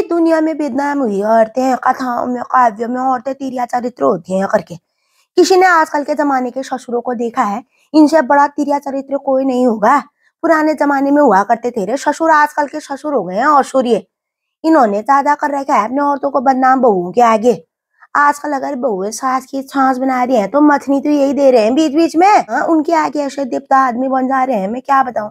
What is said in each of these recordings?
कि दुनिया में बदनाम हुई औरतें कथाओं में काव्यों में औरतें तिरिया चरित्र होती हैं करके किसी ने आजकल के जमाने के ससुरों को देखा है इनसे बड़ा तिरिया चरित्र कोई नहीं होगा पुराने जमाने में हुआ करते थे रे ससुर आजकल के ससुर हो गए हैं और सूर्य इन्होंने ज्यादा कर रखा है अपने औरतों को बदनाम बहुओं के आगे आजकल अगर बहुएं सास की छांस बना रही है तो मथनी तो यही दे रहे हैं बीच बीच में हाँ उनके आगे ऐसे देवता आदमी बन जा रहे हैं मैं क्या बताऊं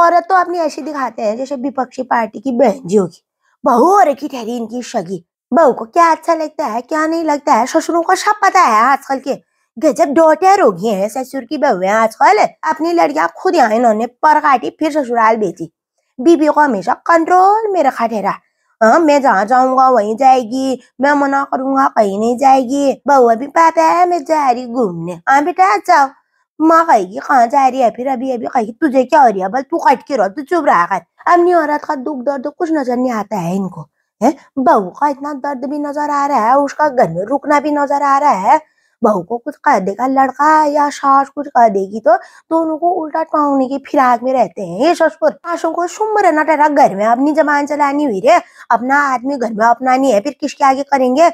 औरत तो अपनी ऐसी दिखाते हैं जैसे विपक्षी पार्टी की बहन जी होगी बहू और ही ठहरी इनकी शगी बहू को क्या अच्छा लगता है क्या नहीं लगता है ससुरों को सब पता है आजकल के गजब डॉटर रोगी है ससुर की बहु है आजकल अपनी लड़कियां खुद यहाँ इन्होंने पर काटी फिर ससुराल बेची बीबी को हमेशा कंट्रोल में रखा ठहरा हाँ मैं जहाँ जाऊंगा वहीं जाएगी मैं मना करूंगा कहीं नहीं जाएगी बहू अभी पापा है मैं जा रही घूमने हाँ बेटा जाओ माँ कहेगी कहाँ जा रही है फिर अभी अभी कहेगी तुझे क्या हो रही है बस तू कट के रहो तू चुप रहा कर अपनी औरत का दुख दर्द कुछ नजर नहीं आता है इनको है बहू का इतना दर्द भी नजर आ रहा है उसका घर में रुकना भी नजर आ रहा है बहू को कुछ कह देगा लड़का या सास कुछ कह देगी तो दोनों को उल्टा टांगने की फिराक में रहते हैं ये ससुर सासों को सुम रहना टहरा घर में अपनी जबान चलानी हुई रे अपना आदमी घर में अपनानी है फिर किसके आगे करेंगे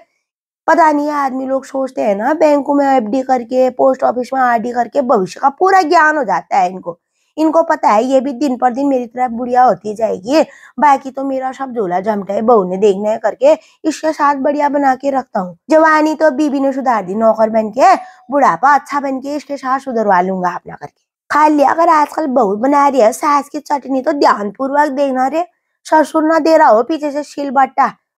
पता नहीं है आदमी लोग सोचते हैं ना बैंकों में एफ करके पोस्ट ऑफिस में आर करके भविष्य का पूरा ज्ञान हो जाता है इनको इनको पता है ये भी दिन पर दिन मेरी तरफ बुढ़िया होती जाएगी बाकी तो मेरा सब झोला जमटा है बहू ने देखना है करके इसके साथ बढ़िया बना के रखता हूँ जवानी तो बीबी ने सुधार दी नौकर बन के बुढ़ापा अच्छा बन के इसके साथ सुधरवा लूंगा अपना करके खाली अगर आजकल बहू बना रही है सास की चटनी तो ध्यान पूर्वक देखना रे ससुर ना दे रहा हो पीछे से शिल बट्टा